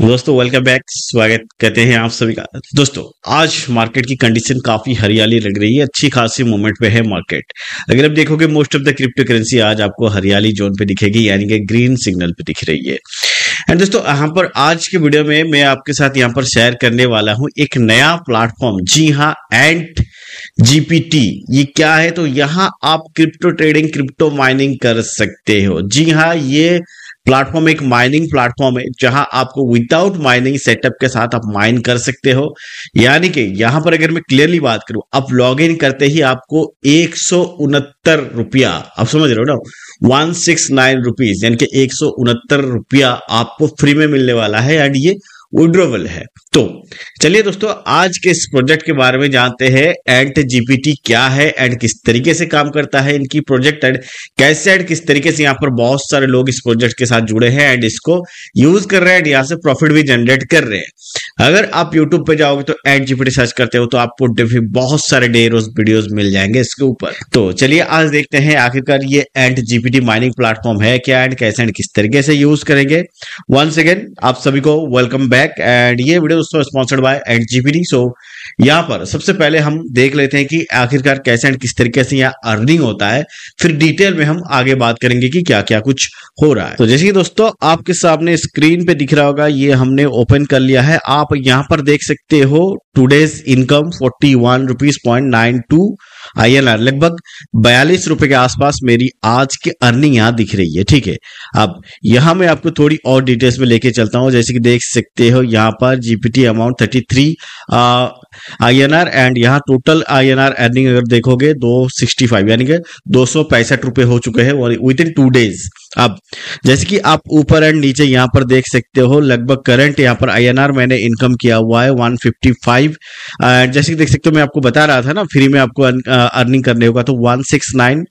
दोस्तों welcome back स्वागत करते हैं आप सभी का दोस्तों आज मार्केट की कंडीशन काफी हरियाली लग रही है अच्छी खासी मोमेंट पे है मार्केट अगर आप देखोगे most of the crypto currency आज आपको हरियाली जोन पे दिखेगी यानी कि ग्रीन सिग्नल पे दिख रही है एंड दोस्तों यहाँ पर आज के वीडियो में मैं आपके साथ यहाँ पर शेयर करने वाला हूँ एक नया प्लेटफॉर्म जी हाँ एंड जीपीटी ये क्या है तो यहाँ आप क्रिप्टो ट्रेडिंग क्रिप्टो माइनिंग कर सकते हो जी हाँ ये प्लेटफॉर्म एक माइनिंग प्लेटफॉर्म है जहां आपको विदाउट माइनिंग सेटअप के साथ आप माइन कर सकते हो यानी कि यहां पर अगर मैं क्लियरली बात करूं आप लॉग इन करते ही आपको एक रुपया आप समझ रहे हो ना वन सिक्स नाइन रुपीज यानी कि एक रुपया आपको फ्री में मिलने वाला है एंड ये वुड्रोवल है तो चलिए दोस्तों आज के इस प्रोजेक्ट के बारे में जानते हैं एंट जीपीटी क्या है एंड किस तरीके से काम करता है इनकी प्रोजेक्ट एंड कैसे एंड किस तरीके से यहाँ पर बहुत सारे लोग इस प्रोजेक्ट के साथ जुड़े हैं एंड इसको यूज कर रहे हैं एंड यहाँ से प्रॉफिट भी जनरेट कर रहे हैं अगर आप यूट्यूब पे जाओगे तो एंट जीपीटी सर्च करते हो तो आपको बहुत सारे डे रोज वीडियो मिल जाएंगे इसके ऊपर तो चलिए आज देखते हैं आखिरकार ये एंट जीपीटी माइनिंग प्लेटफॉर्म है क्या एंड कैसे एंड किस तरीके से यूज करेंगे वंस अगेन आप सभी को वेलकम बैक बैक एंड ये वीडियो दोस्तों sponsored by ant GPT so यहाँ पर सबसे पहले हम देख लेते हैं कि आखिरकार कैसे एंड किस तरीके से यहाँ अर्निंग होता है फिर डिटेल में हम आगे बात करेंगे कि क्या क्या कुछ हो रहा है तो जैसे कि दोस्तों आपके सामने स्क्रीन पे दिख रहा होगा ये हमने ओपन कर लिया है आप यहाँ पर देख सकते हो today's income forty one rupees point nine two INR लगभग बयालीस रुपए के आसपास मेरी आज की अर्निंग यहां दिख रही है ठीक है अब यहां मैं आपको थोड़ी और डिटेल्स में लेके चलता हूं जैसे कि देख सकते हो यहां पर GPT amount thirty three INR and यहाँ टोटल आईएनआर अर्निंग अगर देखोगे फाइव यानी कि दो सौ पैंसठ रुपए हो चुके हैं विद इन टू डेज अब जैसे कि आप ऊपर एंड नीचे यहाँ पर देख सकते हो लगभग करंट यहाँ पर आईएनआर मैंने इनकम किया हुआ है वन फिफ्टी फाइव एंड जैसे कि देख सकते हो मैं आपको बता रहा था ना फ्री में आपको अर्निंग uh, करने होगा तो वन सिक्स नाइन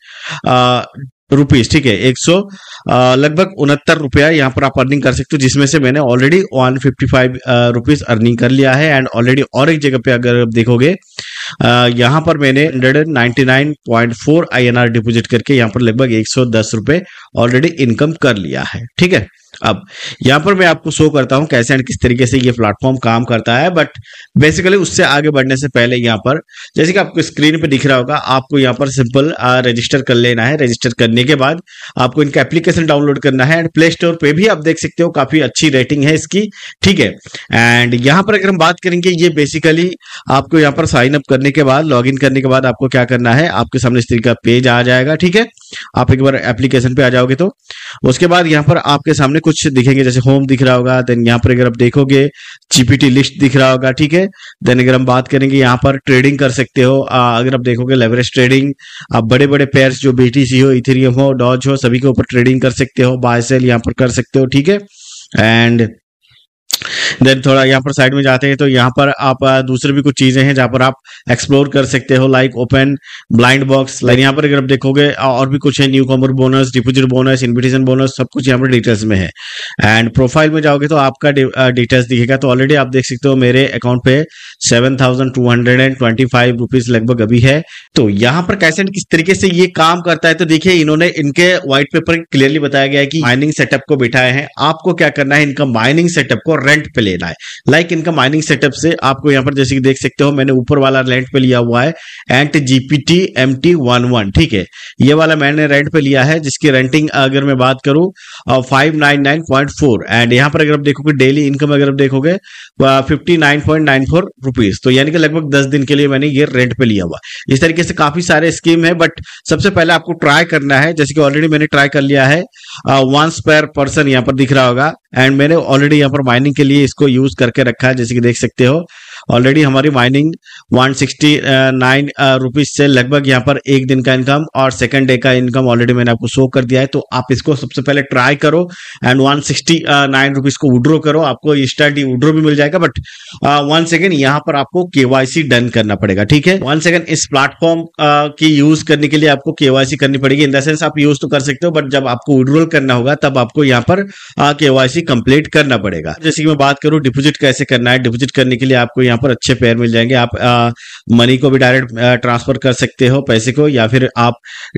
रुपीज ठीक है एक सौ लगभग उनहत्तर रुपया यहाँ पर आप अर्निंग कर सकते हो जिसमें से मैंने already one fifty five rupees earning कर लिया है एंड ऑलरेडी और एक जगह पे अगर आप देखोगे यहां पर मैंने हंड्रेड नाइन्टी डिपॉजिट करके यहां पर लगभग एक रुपए ऑलरेडी इनकम कर लिया है ठीक है अब यहां पर मैं आपको शो करता हूं कैसे एंड किस तरीके से ये प्लेटफॉर्म काम करता है बट बेसिकली उससे आगे बढ़ने से पहले यहां पर जैसे कि आपको स्क्रीन पे दिख रहा होगा आपको यहां पर सिंपल रजिस्टर कर लेना है रजिस्टर करने के बाद आपको इनका एप्लीकेशन डाउनलोड करना है एंड प्ले स्टोर पे भी आप देख सकते हो काफी अच्छी रेटिंग है इसकी ठीक है एंड यहां पर अगर हम बात करेंगे ये बेसिकली आपको यहां पर साइन अप करने के बाद लॉगिन करने के बाद आपको क्या करना है आपके सामने इस तरीके का पेज आ जाएगा ठीक है आप एक बार एप्लीकेशन पे आ जाओगे तो उसके बाद यहाँ पर आपके सामने कुछ दिखेंगे जैसे होम दिख रहा होगा देन यहाँ पर अगर आप देखोगे जीपीटी लिस्ट दिख रहा होगा ठीक है देन अगर हम बात करेंगे यहाँ पर ट्रेडिंग कर सकते हो अगर आप देखोगे लेवरेज ट्रेडिंग आप बड़े बड़े पेयर्स जो बीटीसी हो इथेरियम हो डॉज हो सभी के ऊपर ट्रेडिंग कर सकते हो बायसेल यहाँ पर कर सकते हो ठीक है एंड देन थोड़ा यहाँ पर साइड में जाते हैं तो यहाँ पर आप दूसरे भी कुछ चीजें हैं जहाँ पर आप एक्सप्लोर कर सकते हो like open blind box like यहाँ पर अगर आप देखोगे और भी कुछ है newcomer bonus deposit bonus invitation bonus सब कुछ यहाँ पर डिटेल्स में है एंड प्रोफाइल में जाओगे तो आपका डिटेल्स दिखेगा तो ऑलरेडी आप देख सकते हो मेरे अकाउंट पे seven thousand two hundred and twenty five rupees लगभग अभी है तो यहाँ पर कैसे किस तरीके से ये काम करता है तो देखिए इन्होंने इनके व्हाइट पेपर क्लियरली बताया गया है कि माइनिंग सेटअप को बिठाए हैं आपको क्या करना है इनका माइनिंग सेटअप को रेंट पे लेना है लाइक like इनका माइनिंग सेटअप से आपको यहां पर जैसे कि देख सकते हो मैंने ऊपर वाला रेंट पे लिया हुआ है ant GPT M T one one ठीक है ये वाला मैंने रेंट पे लिया है जिसकी रेंटिंग अगर मैं बात करूं five nine nine point four and यहां पर अगर आप देखोगे डेली इनकम अगर आप देखोगे fifty nine point nine four rupees तो यानी कि लगभग दस दिन के लिए मैंने ये रेंट पे लिया हुआ इस तरीके से काफी सारे स्कीम है बट सबसे पहले आपको ट्राई करना है जैसे कि ऑलरेडी मैंने ट्राई कर लिया है वन पर पर्सन यहाँ पर दिख रहा होगा एंड मैंने ऑलरेडी यहाँ पर माइनिंग के लिए इसको यूज करके रखा है जैसे कि देख सकते हो ऑलरेडी हमारी mining one sixty nine rupees से लगभग यहाँ पर एक दिन का इनकम और सेकेंड डे का इनकम ऑलरेडी मैंने आपको शो कर दिया है तो आप इसको सबसे पहले ट्राई करो and one sixty nine rupees को विड्रो करो आपको स्टार्टी विड्रो भी मिल जाएगा बट वन सेकेंड यहाँ पर आपको केवाईसी डन करना पड़ेगा ठीक है वन सेकेंड इस प्लेटफॉर्म uh, की यूज करने के लिए आपको केवाईसी करनी पड़ेगी इन द सेंस आप यूज तो कर सकते हो बट जब आपको विड्रोल करना होगा तब आपको यहाँ पर केवाईसी uh, कंप्लीट करना पड़ेगा जैसे कि मैं बात करूं डिपोजिट कैसे करना है डिपोजिट करने के लिए आपको यहाँ यहाँ पर अच्छे पेयर मिल जाएंगे आप आ, मनी को भी डायरेक्ट ट्रांसफर कर सकते हो पैसे को या फिर आप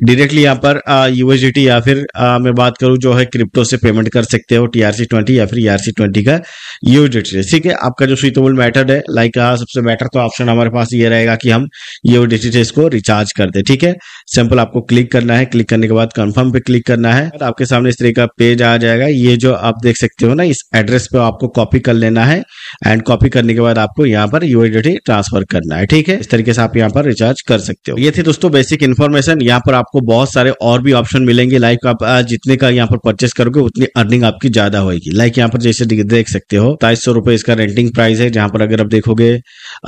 डायरेक्टली यहाँ पर यूएसडीटी या फिर आ, मैं बात करूँ जो है क्रिप्टो से पेमेंट कर सकते हो टीआरसी ट्वेंटी या फिर ईआरसी e ट्वेंटी का यूएसडीटी ठीक है आपका जो सुइटेबल मैथड है लाइक सबसे बेटर तो ऑप्शन हमारे पास ये रहेगा कि हम यूएसडीटी से इसको रिचार्ज कर दे ठीक है सिंपल आपको क्लिक करना है क्लिक करने के बाद कन्फर्म पे क्लिक करना है आपके सामने इस तरह का पेज आ जाएगा ये जो आप देख सकते हो ना इस एड्रेस पे आपको कॉपी कर लेना है एंड कॉपी करने के बाद आपको यहाँ यहाँ पर यूएडीटी ट्रांसफर करना है ठीक है इस तरीके से आप यहाँ पर रिचार्ज कर सकते हो ये थी दोस्तों बेसिक इन्फॉर्मेशन यहाँ पर आपको बहुत सारे और भी ऑप्शन मिलेंगे लाइक आप जितने का यहाँ पर परचेस करोगे उतनी अर्निंग आपकी ज्यादा होगी लाइक यहाँ पर जैसे देख सकते हो बाईस इसका रेंटिंग प्राइस है जहां पर अगर आप देखोगे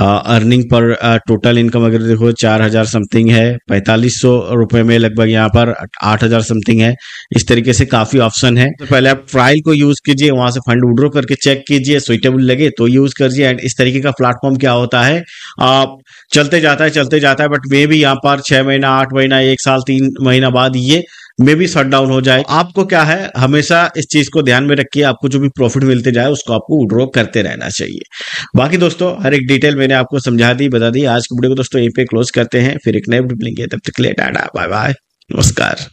अर्निंग पर टोटल इनकम अगर देखो चार समथिंग है पैंतालीस रुपए में लगभग यहाँ पर आठ समथिंग है इस तरीके से काफी ऑप्शन है तो पहले आप ट्रायल को यूज कीजिए वहां से फंड उड्रो करके चेक कीजिए सुइटेबल लगे तो यूज करिए एंड इस तरीके का प्लेटफॉर्म क्या होता है आप चलते जाता है चलते जाता है बट मे भी यहाँ पर छह महीना आठ महीना एक साल तीन महीना बाद ये मे भी शट डाउन हो जाए आपको क्या है हमेशा इस चीज को ध्यान में रखिए आपको जो भी प्रॉफिट मिलते जाए उसको आपको विड्रो करते रहना चाहिए बाकी दोस्तों हर एक डिटेल मैंने आपको समझा दी बता दी आज की वीडियो को दोस्तों यहीं पे क्लोज करते हैं फिर एक नए वीडियो मिलेंगे तब तक के बाय बाय नमस्कार